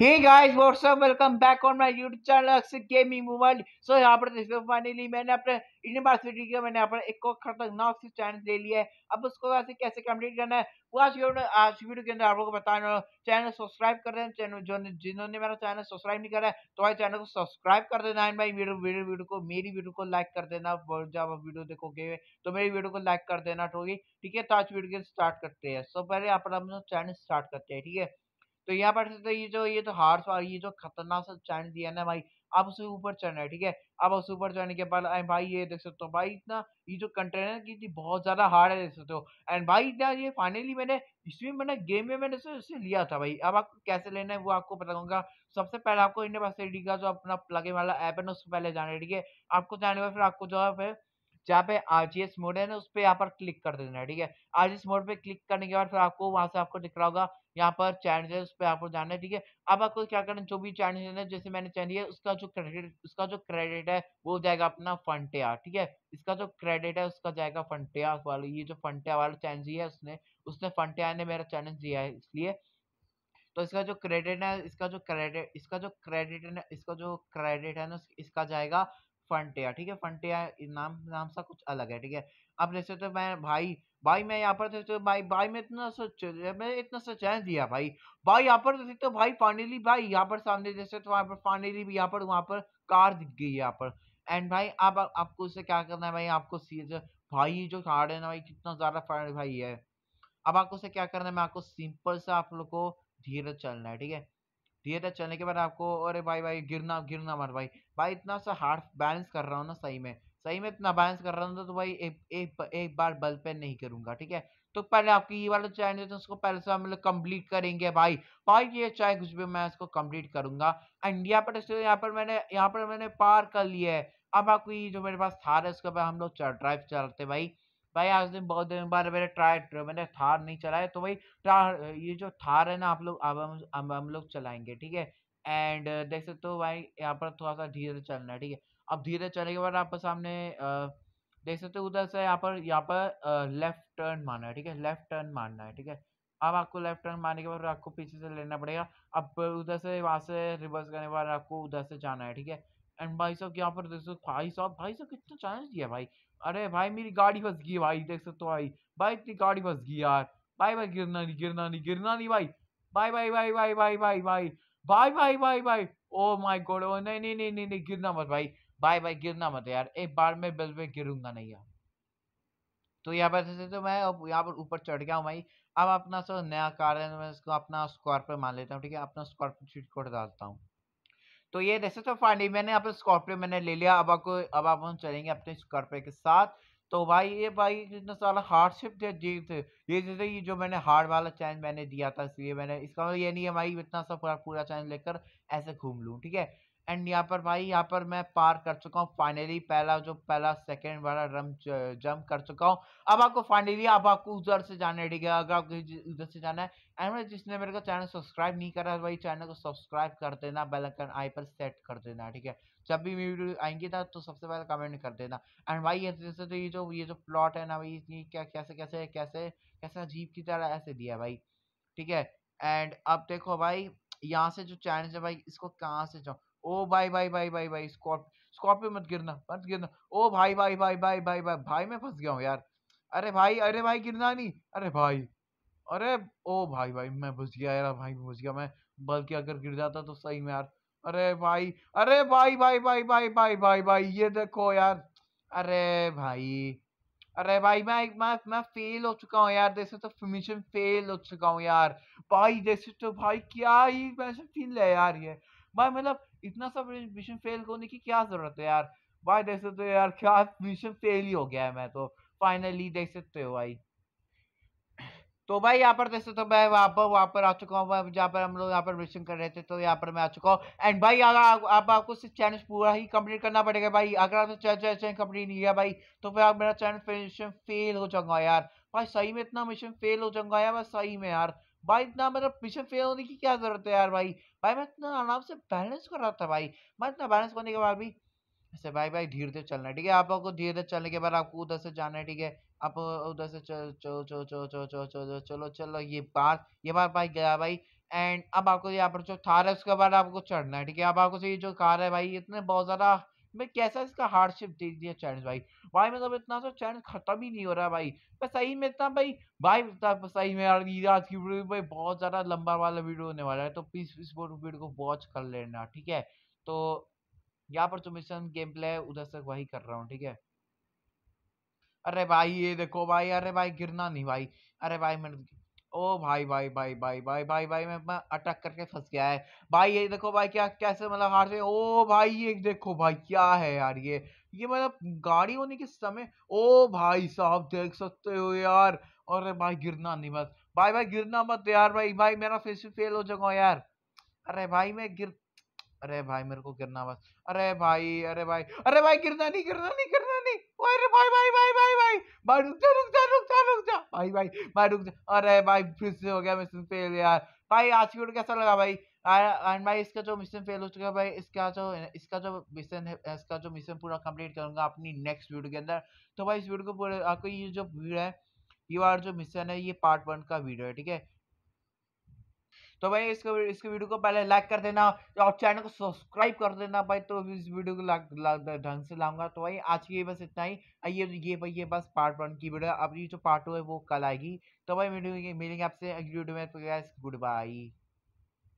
hey guys what's up welcome back on my YouTube channel अक्सर gaming mobile so यहाँ पर finally मैंने अपने इंडियन मार्सिटी का मैंने अपने एक को खतरनाक से चैनल ले लिया है अब उसको वैसे कैसे कंप्लीट करना है वो आज की आज वीडियो के अंदर आप लोगों को बता बताने चैनल सब्सक्राइब कर देना चैनल जो जिन्होंने मेरा चैनल सब्सक्राइब नहीं करा है तो भाई चैनल को सब्सक्राइब कर देना है भाई वीडियो वीडियो वीडियो को मेरी वीडियो को लाइक कर देना जब आप वीडियो देखोगे तो मेरी वीडियो को लाइक कर देना ठीक है तो आज वीडियो के स्टार्ट करते हैं सो पहले आप अपना चैनल स्टार्ट करते हैं ठीक है तो यहाँ पर से तो ये जो ये जो तो हार्स ये जो खतरनाक सा चैन दिया ना भाई आप उसके ऊपर चढ़ना है ठीक है अब उसके ऊपर चढ़ने के बाद एंड भाई ये देख सकते हो भाई इतना ये जो कंटेनर की बहुत ज़्यादा हार्ड है देख सकते हो एंड भाई इतना ये फाइनली मैंने इसमें मैंने गेम में मैंने इसे लिया था भाई अब आपको कैसे लेना है वो आपको बताऊंगा सबसे पहले आपको इंडिया पास का जो अपना प्लगे वाला ऐप है ना उससे पहले जाना है ठीक है आपको जाने के फिर आपको जो है जहाँ पे आर जी एस मोड है ना उस पर यहाँ पर क्लिक कर देना है ठीक है आर जी एस मोड पे क्लिक करने के बाद फिर आपको वहाँ से आपको दिख रहा होगा यहाँ पर चैनल है उस पर आपको जाना है ठीक है अब आपको क्या करना है जो भी चैनल है जैसे मैंने चैनल है उसका जो क्रेडिट उसका जो क्रेडिट है वो जाएगा अपना फंटिया ठीक है इसका जो क्रेडिट है उसका जाएगा फंटिया वाले ये जो फंटिया वाला चैनल है उसने उसने फंटिया ने मेरा चैनल दिया है इसलिए तो इसका जो क्रेडिट है इसका जो क्रेडिट इसका जो क्रेडिट है इसका जो क्रेडिट है ना इसका जाएगा फंटिया ठीक है फंटिया नाम नाम सा कुछ अलग है ठीक है अब जैसे तो मैं भाई भाई मैं यहाँ पर थे तो भाई भाई मैं इतना मैं इतना सा चैलेंज दिया भाई भाई यहाँ पर देख तो भाई फाइनली भाई यहाँ पर सामने देख सकते तो वहाँ पर फाइनली भी यहाँ पर वहाँ पर कार दिख गई यहाँ पर एंड भाई आप आपको इसे क्या करना है भाई आपको सीधे भाई जो कार्ड है ना भाई कितना ज़्यादा फायर भाई है अब आपको उसे क्या करना है मैं आपको सिंपल से आप लोग को धीरे चलना है ठीक है धीरे चलने के बाद आपको अरे भाई भाई गिरना गिरना मत भाई भाई इतना सा हार्ड बैलेंस कर रहा हूँ ना सही में सही में इतना बैलेंस कर रहा था तो, तो भाई एक एक, एक बार बल पे नहीं करूंगा ठीक है तो पहले आपकी ये वाला चाय है तो उसको पहले से हम लोग कंप्लीट करेंगे भाई भाई ये चाहे कुछ भी मैं इसको कंप्लीट करूंगा एंड यहाँ पर यहाँ पर मैंने यहाँ पर मैंने पार कर लिया है अब आपको ये जो मेरे पास थार है उसके बाद हम लोग ड्राइव चलाते भाई भाई आज दिन बहुत दिन बाद मेरे ट्राई मैंने थार नहीं चलाया तो भाई ये जो थार है ना आप लोग अब हम हम लोग चलाएंगे ठीक है एंड देख सकते हो भाई यहाँ पर थोड़ा सा धीरे चलना है ठीक है अब धीरे चलने के बाद आपके सामने देख सकते हो उधर से यहाँ पर यहाँ पर लेफ्ट टर्न मारना है ठीक है लेफ्ट टर्न मारना है ठीक है अब आपको लेफ्ट टर्न मारने के बाद आपको पीछे से लेना पड़ेगा अब उधर से वहाँ से रिवर्स करने के बाद आपको उधर से जाना है ठीक है एंड भाई साहब यहाँ पर देख सकते भाई साहब भाई साहब कितना चैलेंज दिया भाई अरे भाई मेरी गाड़ी फंस गई भाई देख सकते हो भाई भाई इतनी गाड़ी फंस गई यार भाई भाई गिरना नहीं गिरना नहीं गिरना नहीं भाई भाई भाई भाई भाई भाई भाई भाई भाई भाई भाई भाई ओ माई गॉड नहीं नहीं नहीं नहीं गिरना मत भाई बाय बाय गिरना मत यार एक बार में बिल में गिरूंगा नहीं यार तो यहाँ पर तो मैं अब यहाँ पर ऊपर चढ़ गया हूँ भाई अब अपना सो नया कार है मैं इसको अपना स्कॉर्पियो मान लेता हूँ ठीक है अपना स्कॉर्पियो चीट कोड डालता हूँ तो ये जैसे तो फाइनली मैंने अपना स्कॉर्पियो मैंने ले लिया अब आपको अब आप चलेंगे अपने स्कॉर्पियो के साथ तो भाई ये भाई कितना सारा हार्डशिप थे थे ये जैसे ये जो मैंने हार्ड वाला चैन मैंने दिया था इसलिए मैंने इसका मतलब ये नहीं है भाई इतना सा पूरा चैन लेकर ऐसे घूम लूँ ठीक है एंड यहाँ पर भाई यहाँ पर मैं पार कर चुका हूँ फाइनली पहला जो पहला सेकंड वाला रम जंप कर चुका हूँ अब आपको फाइनली अब आपको उधर से जाना है ठीक है अगर आपको उधर से जाना है एंड जिसने मेरे को चैनल सब्सक्राइब नहीं करा है भाई चैनल को सब्सक्राइब कर देना बेलकन आई पर सेट कर देना ठीक है जब भी मेरी वीडियो आएंगी ना तो सबसे पहले कमेंट कर देना एंड भाई जैसे तो ये जो ये जो प्लॉट है ना भाई इसने क्या कैसे कैसे कैसे कैसे अजीब की तरह ऐसे दिया भाई ठीक है एंड अब देखो भाई यहाँ से जो चैनल है भाई इसको कहाँ से जाओ ओ भाई भाई भाई भाई भाई स्कॉर्पियो मत गिरना मत गिरना ओ भाई भाई भाई भाई भाई भाई भाई मैं फंस गया हूँ यार अरे भाई अरे भाई गिरना नहीं अरे भाई अरे ओ भाई भाई मैं फंस गया यार भाई फंस गया मैं बल्कि अगर गिर जाता तो सही में यार अरे भाई अरे भाई भाई भाई भाई भाई भाई भाई ये देखो यार अरे भाई अरे भाई मैं मैं मैं फेल हो चुका हूँ यार जैसे तो फिमिशन फेल हो चुका हूँ यार भाई जैसे तो भाई क्या ही मिशन है यार ये भाई मतलब इतना सब मिशन फेल होने की क्या जरूरत है यार भाई देख सकते हो यार क्या मिशन फेल ही हो गया है मैं तो फाइनली देख सकते हो भाई तो भाई यहाँ पर देख सकते हो मैं वहाँ पर वहाँ पर आ चुका हूँ जहाँ पर हम लोग यहाँ पर मिशन कर रहे थे तो यहाँ पर मैं आ चुका हूँ एंड भाई अगर आप आपको सिर्फ चैलेंज पूरा ही कंप्लीट करना पड़ेगा भाई अगर आपने चैलेंज कंप्लीट नहीं किया भाई तो फिर आप मेरा चैलेंज मिशन फेल हो जाऊंगा यार भाई सही में इतना मिशन फेल हो जाऊंगा यार सही में यार भाई इतना मेरा पीछे फेल होने की क्या ज़रूरत है यार भाई भाई मैं इतना आराम से बैलेंस कर रहा था भाई मैं इतना बैलेंस करने के बाद भी ऐसे भाई भाई धीरे धीरे चलना है ठीक है आप धीरे धीरे चलने के बाद आपको उधर से जाना है ठीक है आप उधर से चलो चलो चलो चलो चलो चलो चलो चलो चलो ये बार ये बार भाई गया भाई एंड अब आपको यहाँ पर जो थार है उसके बाद आपको चढ़ना है ठीक है अब आपको ये जो कार है भाई इतने बहुत ज़्यादा मैं कैसा इसका हार्डशिप दे दिया चाइल्ड भाई भाई मतलब इतना सा तो चाइल्ड खत्म ही नहीं हो रहा भाई मैं सही में इतना भाई भाई सही में यार आज की वीडियो भाई बहुत ज़्यादा लंबा वाला वीडियो होने वाला है तो प्लीज़ इस वीडियो को वॉच कर लेना ठीक है तो यहाँ पर जो मिशन गेम प्ले है उधर से वही कर रहा हूँ ठीक है अरे भाई ये देखो भाई अरे भाई गिरना नहीं भाई अरे भाई मैंने ओ भाई भाई भाई भाई भाई भाई भाई मैं मैं अटक करके फंस गया है भाई ये देखो भाई क्या कैसे मतलब हाथ से ओ भाई ये देखो भाई क्या है यार ये ये मतलब गाड़ी होने के समय ओ भाई साहब देख सकते हो यार और भाई गिरना नहीं मत भाई भाई गिरना मत यार भाई भाई मेरा फेस फेल हो जाऊंगा यार अरे भाई मैं गिर अरे भाई मेरे को गिरना बस अरे भाई अरे भाई अरे भाई गिरना नहीं गिरना नहीं गिरना नहीं अरे भाई भाई भाई भाई भाई भाई रुक जा रुक जा भाई भाई भाई रुक अरे भाई फिर से हो गया मिशन फेल यार भाई आज की वीडियो कैसा लगा भाई एंड भाई इसका जो मिशन फेल हो चुका है भाई इसका जो इसका जो मिशन है इसका जो मिशन पूरा कंप्लीट करूंगा अपनी नेक्स्ट वीडियो के अंदर तो भाई इस वीडियो को पूरा आपको ये जो वीडियो है ये बार जो मिशन है ये पार्ट वन का वीडियो है ठीक है तो भाई इसको इस वीडियो को पहले लाइक कर देना और चैनल को सब्सक्राइब कर देना भाई तो इस वीडियो को ढंग से लाऊंगा तो भाई आज की बस इतना ही ये ये भाई ये बस पार्ट वन की वीडियो अब ये जो पार्ट टू है वो कल आएगी तो भाई वीडियो मिलेंगे आपसे में तो गुड बाई